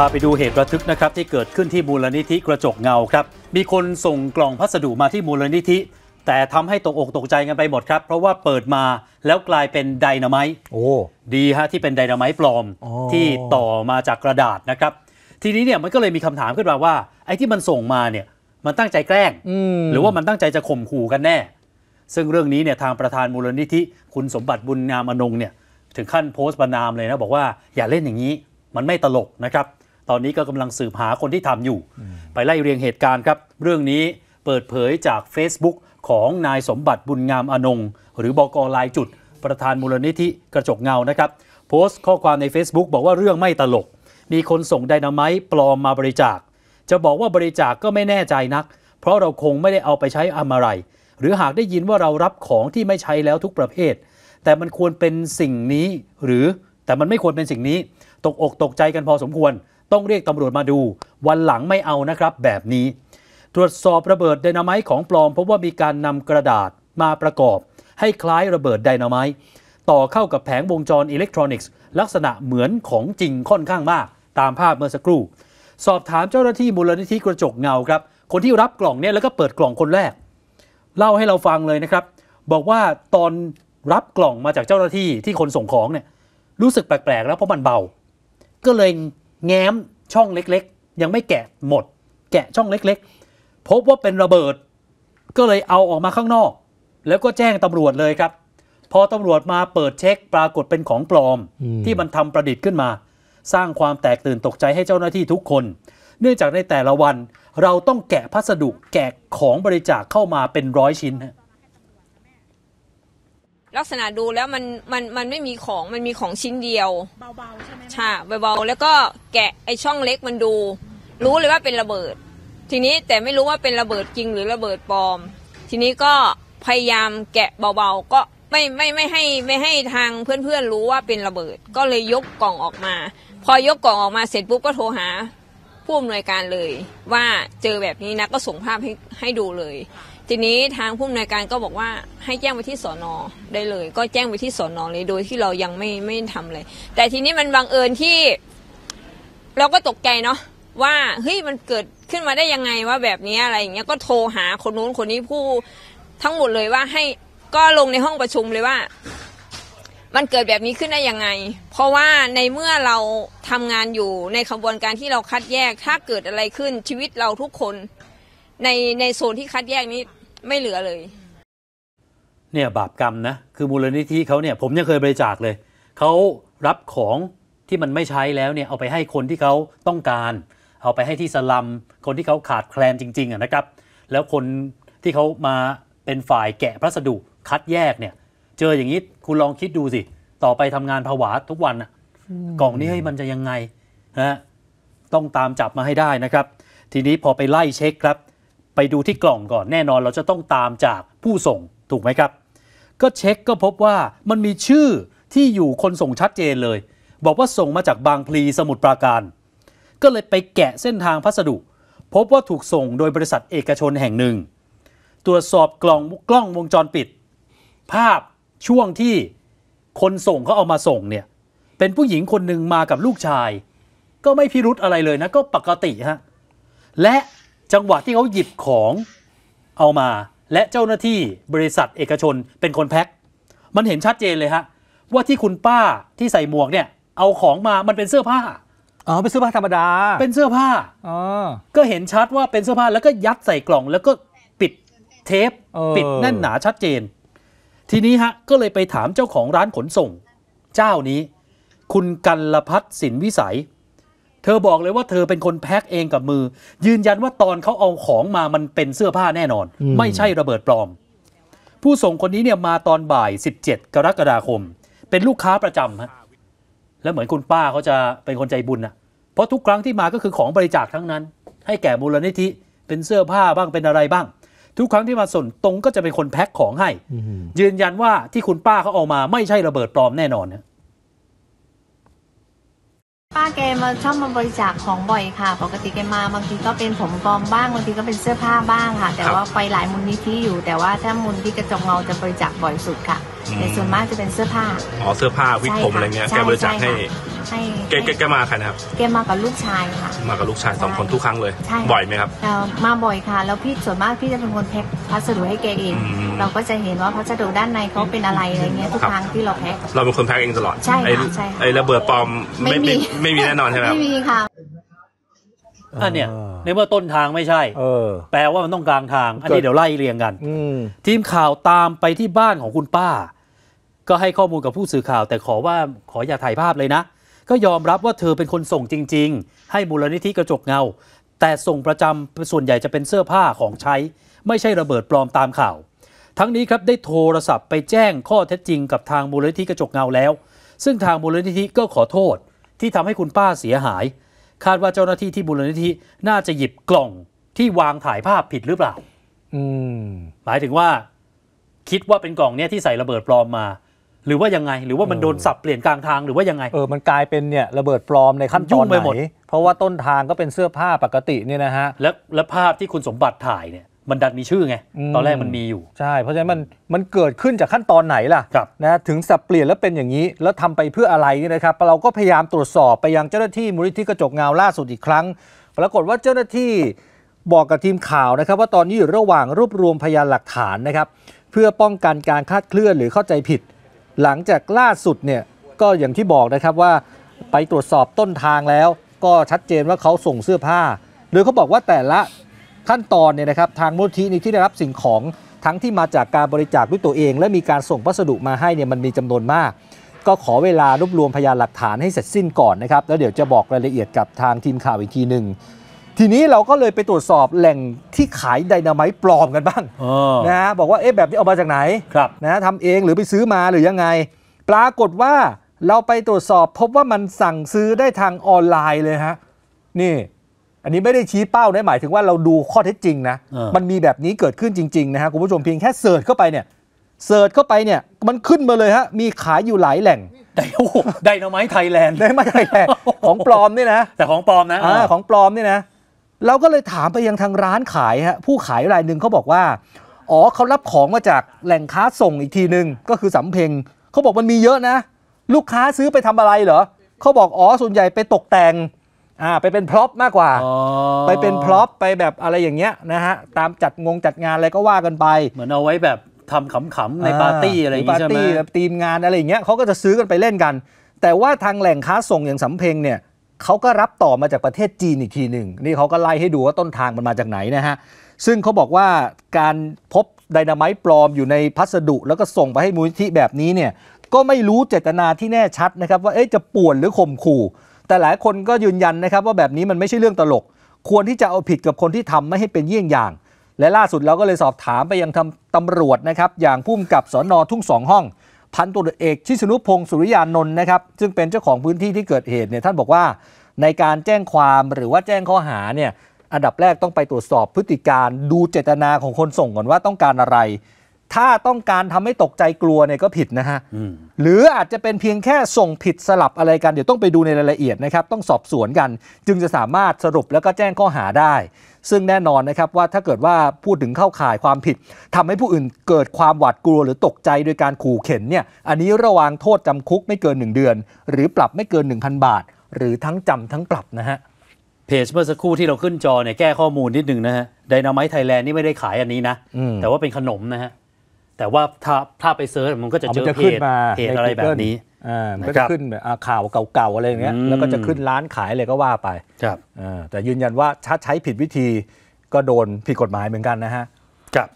พาไปดูเหตุระทึกนะครับที่เกิดขึ้นที่มูลนิธิกระจกเงาครับ มีคนส่งกล่องพัสดุมาที่มูลนิธิ แต่ทำให้ตกอกตกใจกันไปหมดครับ เพราะว่าเปิดมาแล้วกลายเป็นไดนาไมต์โอ้ ดีฮะ ที่เป็นไดนาไมต์ปลอมอที่ต่อมาจากกระดาษนะครับ ทีนี้เนี่ยมันก็เลยมีคำถามขึ้นมาว่า ไอ้ที่มันส่งมาเนี่ยมันตั้งใจแกล้ง หรือว่ามันตั้งใจจะข่มขู่กันแน่ ซึ่งเรื่องนี้เนี่ยทางประธานมูลนิธิคุณสมบัติบุญงามอนงเนี่ย ถึงขั้นโพสต์ประนามเลยนะ บอกว่าอย่าเล่นอย่างนี้ มันไม่ตลกนะครับตอนนี้ก็กำลังสืบหาคนที่ทำอยู่ ไปไล่เรียงเหตุการณ์ครับ เรื่องนี้เปิดเผยจาก Facebook ของนายสมบัติบุญงามอนงหรือบอกอลายจุดประธานมูลนิธิกระจกเงานะครับโพสต์ข้อความใน Facebook บอกว่าเรื่องไม่ตลก มีคนส่งไดนาไมต์ปลอมมาบริจาค จะบอกว่าบริจาคก็ไม่แน่ใจนัก เพราะเราคงไม่ได้เอาไปใช้อำอะไร หรือหากได้ยินว่าเรารับของที่ไม่ใช้แล้วทุกประเภทแต่มันควรเป็นสิ่งนี้ หรือแต่มันไม่ควรเป็นสิ่งนี้ตกอกตกใจกันพอสมควรต้องเรียกตำรวจมาดูวันหลังไม่เอานะครับ แบบนี้ ตรวจสอบระเบิดไดนาไมต์ของปลอมพบว่ามีการนำกระดาษมาประกอบ ให้คล้ายระเบิดไดนาไมต์ต่อเข้ากับแผงวงจรอิเล็กทรอนิกส์ ลักษณะเหมือนของจริงค่อนข้างมากตามภาพเมื่อสักครู่ สอบถามเจ้าหน้าที่มูลนิธิกระจกเงาครับ คนที่รับกล่องเนี่ยแล้วก็เปิดกล่องคนแรก เล่าให้เราฟังเลยนะครับ บอกว่าตอนรับกล่องมาจากเจ้าหน้าที่ที่คนส่งของเนี่ยรู้สึกแปลกๆ แล้วเพราะมันเบา ก็เลยแง้มช่องเล็กๆ ยังไม่แกะหมด แกะช่องเล็กๆ พบว่าเป็นระเบิดก็เลยเอาออกมาข้างนอก แล้วก็แจ้งตำรวจเลยครับ พอตำรวจมาเปิดเช็คปรากฏเป็นของปลอมมที่มันทำประดิษฐ์ขึ้นมา สร้างความแตกตื่นตกใจให้เจ้าหน้าที่ทุกคน เนื่องจากในแต่ละวัน เราต้องแกะพัสดุแกะของบริจาคเข้ามาเป็นร้อยชิ้นฮะลักษณะดูแล้วมันมันมันไม่มีของมันมีของชิ้นเดียวเบาๆใช่ไหมใช่เบาๆแล้วก็แกะไอช่องเล็กมันดู รู้เลยว่าเป็นระเบิด ทีนี้แต่ไม่รู้ว่าเป็นระเบิดจริงหรือระเบิดปลอม ทีนี้ก็พยายามแกะเบาๆ ก็ไม่ไม่ไม่ให้ไม่ให้ทางเพื่อนๆรู้ว่าเป็นระเบิด ก็เลยยกกล่องออกมา พอยกกล่องออกมาเสร็จปุ๊บก็โทรหาผู้อำนวยการเลยว่าเจอแบบนี้นะก็ส่งภาพให้ให้ดูเลย ทีนี้ทางผู้อำนวยการก็บอกว่าให้แจ้งไปที่สอนอได้เลย ก็แจ้งไปที่สอนอเลยโดยที่เรายังไม่ไม่ทำเลยแต่ทีนี้มันบังเอิญที่ เราก็ตกใจเนาะว่าเฮ้ยมันเกิดขึ้นมาได้ยังไงว่าแบบนี้อะไรอย่างเงี้ยก็โทรหาคนนู้นคนนี้ผู้ทั้งหมดเลยว่าให้ก็ลงในห้องประชุมเลยว่ามันเกิดแบบนี้ขึ้นได้ยังไง เพราะว่าในเมื่อเราทำงานอยู่ในขบวนการที่เราคัดแยก ถ้าเกิดอะไรขึ้นชีวิตเราทุกคนในในโซนที่คัดแยกนี้ไม่เหลือเลย เนี่ยบาปกรรมนะ คือมูลนิธิเขาเนี่ยผมยังเคยบริจาคเลยเขารับของที่มันไม่ใช้แล้วเนี่ยเอาไปให้คนที่เขาต้องการ เอาไปให้ที่สลัม คนที่เขาขาดแคลนจริงๆนะครับ แล้วคนที่เขามาเป็นฝ่ายแกะพัสดุคัดแยกเนี่ยเจออย่างนี้คุณลองคิดดูสิ ต่อไปทำงานผวาทุกวันนะกล่องนี้ให้มันจะยังไงนะต้องตามจับมาให้ได้นะครับ ทีนี้พอไปไล่เช็คครับ ไปดูที่กล่องก่อน แน่นอนเราจะต้องตามจากผู้ส่งถูกไหมครับ ก็เช็คก็พบว่ามันมีชื่อที่อยู่คนส่งชัดเจนเลย บอกว่าส่งมาจากบางพลีสมุทรปราการก็เลยไปแกะเส้นทางพัสดุ พบว่าถูกส่งโดยบริษัทเอกชนแห่งหนึ่ง ตรวจสอบกล่องกล้องวงจรปิด ภาพช่วงที่คนส่งเขาเอามาส่งเนี่ยเป็นผู้หญิงคนหนึ่งมากับลูกชาย ก็ไม่พิรุธอะไรเลยนะก็ปกติฮะและจังหวะที่เขาหยิบของเอามาและเจ้าหน้าที่บริษัทเอกชนเป็นคนแพ็ค มันเห็นชัดเจนเลยฮะว่าที่คุณป้าที่ใส่หมวกเนี่ย เอาของมามันเป็นเสื้อผ้าอ๋อเป็นเสื้อผ้าธรรมดา เป็นเสื้อผ้าอ๋อก็เห็นชัดว่าเป็นเสื้อผ้าแล้วก็ยัดใส่กล่องแล้วก็ปิดเทปปิดแน่นหนาชัดเจนทีนี้ฮะ ก็เลยไปถามเจ้าของร้านขนส่ง เจ้านี้คุณกัลพัฒสินวิสัย เธอบอกเลยว่าเธอเป็นคนแพ็คเองกับมือ ยืนยันว่าตอนเขาเอาของมามันเป็นเสื้อผ้าแน่นอน ไม่ใช่ระเบิดปลอม ผู้ส่งคนนี้เนี่ยมาตอนบ่าย 17 กรกฎาคม เป็นลูกค้าประจำฮะและเหมือนคุณป้าเขาจะเป็นคนใจบุญนะเพราะทุกครั้งที่มาก็คือของบริจาคทั้งนั้น ให้แก่มูลนิธิเป็นเสื้อผ้าบ้างเป็นอะไรบ้างทุกครั้งที่มาส่งตรงก็จะเป็นคนแพ็คของให้ ยืนยันว่าที่คุณป้าเขาเอกมาไม่ใช่ระเบิดปลอมแน่นอนนป้าแกมาชอบมาบริจาคของบ่อยค่ะปกติแกมา บางทีก็เป็นผมปลอมบ้างบางทีก็เป็นเสื้อผ้าบ้างค่ะ แต่ว่าไปหลายมูลนิธิอยู่ แต่ว่าถ้ามูลที่กระจงเงาจะบริจาคบ่อยสุดค่ะแต่ส่วนมากจะเป็นเสื้อผ้าอ๋อเสื้อผ้าวิกผมอะไรเงี้ยแกบริจาคให้ให้แกแกแกมาใครนะครับแกมากับลูกชายค่ะมากับลูกชายสองคนทุกครั้งเลย บ่อยไหมครับมาบ่อยค่ะแล้วพี่ส่วนมากพี่จะเป็นคนแพ็คพัสดุให้แกเองเราก็จะเห็นว่าพัสดุด้านในเขาเป็นอะไรอะไรเงี้ยทุกครั้งที่เราแพ็คเราเป็นคนแพ็คเองตลอดใช่ใช่ไอ้ระเบิดปอมไม่มีไม่มีแน่นอนใช่ไหมไม่มีค่ะอันเนี้ยในเมื่อต้นทางไม่ใช่ เออ แปลว่ามันต้องกลางทางอันนี้เดี๋ยวไล่เรียงกันทีมข่าวตามไปที่บ้านของคุณป้าก็ให้ข้อมูลกับผู้สื่อข่าว แต่ขอว่าขออย่าถ่ายภาพเลยนะ ก็ยอมรับว่าเธอเป็นคนส่งจริง ๆ ให้มูลนิธิกระจกเงา แต่ส่งประจำส่วนใหญ่จะเป็นเสื้อผ้าของใช้ ไม่ใช่ระเบิดปลอมตามข่าว ทั้งนี้ครับได้โทรศัพท์ไปแจ้งข้อเท็จจริง กับทางมูลนิธิกระจกเงาแล้ว ซึ่งทางมูลนิธิก็ขอโทษที่ทำให้คุณป้าเสียหาย คาดว่าเจ้าหน้าที่ที่มูลนิธิน่าจะหยิบกล่องที่วางถ่ายภาพผิดหรือเปล่า อืมหมายถึงว่า คิดว่าเป็นกล่องเนี้ยที่ใส่ระเบิดปลอมมาหรือว่ายังไง หรือว่ามันโดนสับเปลี่ยนกลางทางหรือว่ายังไงเออมันกลายเป็นเนี่ยระเบิดปลอมในขั้นตอนไหนเพราะว่าต้นทางก็เป็นเสื้อผ้าปกติเนี่ยนะฮะและและภาพที่คุณสมบัติถ่ายเนี่ยมันดันมีชื่อไงตอนแรกมันมีอยู่ ใช่ เพราะฉะนั้นมันมันเกิดขึ้นจากขั้นตอนไหนล่ะนะ ถึงสับเปลี่ยนแล้วเป็นอย่างนี้แล้วทำไปเพื่ออะไรนี่นะครับ เราก็พยายามตรวจสอบไปยังเจ้าหน้าที่มูลนิธิกระจกเงาล่าสุดอีกครั้งปรากฏว่าเจ้าหน้าที่บอกกับทีมข่าวนะครับ ว่าตอนนี้อยู่ระหว่างรวบรวมพยานหลักฐานนะครับเพื่อป้องกันการคาดเคลื่อนหรือเข้าใจผิดหลังจากล่าสุดเนี่ยก็อย่างที่บอกนะครับว่า ไปตรวจสอบต้นทางแล้ว ก็ชัดเจนว่าเขาส่งเสื้อผ้าโดยเขาบอกว่าแต่ละขั้นตอนเนี่ยนะครับทางมูลที่นี้ที่ได้รับสิ่งของทั้งที่มาจากการบริจาคด้วยตัวเอง และมีการส่งพัสดุมาให้เนี่ยมันมีจำนวนมาก ก็ขอเวลารวบรวมพยานหลักฐานให้เสร็จสิ้นก่อนนะครับ แล้วเดี๋ยวจะบอกรายละเอียดกับทางทีมข่าวอีกทีหนึ่งทีนี้เราก็เลยไปตรวจสอบแหล่งที่ขายไดนาไมตปลอมกันบ้างนะฮะบอกว่าเอ๊ะแบบนี้เอามาจากไหนนะทำเองหรือไปซื้อมาหรือยังไง ปรากฏว่าเราไปตรวจสอบพบว่ามันสั่งซื้อได้ทางออนไลน์เลยฮะนี่ อันนี้ไม่ได้ชี้เป้านะหมายถึงว่าเราดูข้อเท็จจริงนะ มันมีแบบนี้เกิดขึ้นจริง ๆ นะฮะคุณผู้ชมเพียงแค่เสิร์ชเข้าไปเนี่ยเสิร์ชเข้าไปเนี่ยมันขึ้นมาเลยฮะมีขายอยู่หลายแหล่งไดโอ้ไดนาไม้ไทยแลนด์ไดนาไม้ไทยแลนด์ของปลอมนี่นะแต่ของปลอมนะอ่าของปลอมนี่นะเราก็เลยถามไปยังทางร้านขายฮะผู้ขายรายหนึ่งเขาบอกว่า อ๋อเขารับของมาจากแหล่งค้าส่งอีกทีหนึ่งก็คือสำเพ็งเขาบอกมันมีเยอะนะลูกค้าซื้อไปทำอะไรเหรอเขาบอกอ๋อส่วนใหญ่ไปตกแต่งอ่าไปเป็นพร็อพมากกว่าไปเป็นพร็อพไปแบบอะไรอย่างเงี้ยนะฮะตามจัดงงจัดงานอะไรก็ว่ากันไป เหมือนเอาไว้แบบทำขำๆในปาร์ตี้อะไรอย่างเงี้ยใช่ไหมปาร์ตี้ทีมงานอะไรอย่างเงี้ยเขาก็จะซื้อกันไปเล่นกัน แต่ว่าทางแหล่งค้าส่งอย่างสำเพ็งเนี่ยเขาก็รับต่อมาจากประเทศจีนอีกทีหนึ่งนี่เขาก็ไล่ให้ดูว่าต้นทางมันมาจากไหนนะฮะซึ่งเขาบอกว่าการพบไดนาไมต์ปลอมอยู่ในพัสดุแล้วก็ส่งไปให้มูลนิธิแบบนี้เนี่ยก็ไม่รู้เจตนาที่แน่ชัดนะครับว่าจะป่วนหรือข่มขู่ แต่หลายคนก็ยืนยันนะครับว่าแบบนี้มันไม่ใช่เรื่องตลก ควรที่จะเอาผิดกับคนที่ทำไม่ให้เป็นเยี่ยงอย่าง และล่าสุดเราก็เลยสอบถามไปยังตำรวจนะครับอย่างพู่มกับสอนอทุ่งสองห้องพันตุรเอกชิชนุพงศ์สุริยานนท์นะครับ ซึ่งเป็นเจ้าของพื้นที่ที่เกิดเหตุเนี่ยท่านบอกว่าในการแจ้งความหรือว่าแจ้งข้อหาเนี่ยอันดับแรกต้องไปตรวจสอบพฤติการดูเจตนาของคนส่งก่อนว่าต้องการอะไรถ้าต้องการทำให้ตกใจกลัวเนี่ยก็ผิดนะฮะหรืออาจจะเป็นเพียงแค่ส่งผิดสลับอะไรกันเดี๋ยวต้องไปดูในรายละเอียดนะครับต้องสอบสวนกัน จึงจะสามารถสรุปแล้วก็แจ้งข้อหาได้ ซึ่งแน่นอนนะครับว่าถ้าเกิดว่าพูดถึงเข้าข่ายความผิด ทำให้ผู้อื่นเกิดความหวาดกลัวหรือตกใจโดยการขู่เข็นเนี่ยอันนี้ระวางโทษจำคุกไม่เกิน 1 เดือน หรือปรับไม่เกิน 1,000 บาท หรือทั้งจำทั้งปรับนะฮะเพจเมื่อสักครู่ที่เราขึ้นจอเนี่ยแก้ข้อมูลนิดนึงนะฮะไดนามมทไทยแลนด์นี่ไม่ได้ขายอันนี้นะแต่ว่าเป็นขนมนะฮะแต่ว่าถ้าถ้าไปเซิร์ชมันก็จะเจอเพจเพจอะไรแบบนี้มันก็จะขึ้นข่าวเก่าๆอะไรอย่างเงี้ยแล้วก็จะขึ้นร้านขายอะไรก็ว่าไปครับแต่ยืนยันว่าถ้าใช้ผิดวิธีก็โดนผิดกฎหมายเหมือนกันนะฮะครับ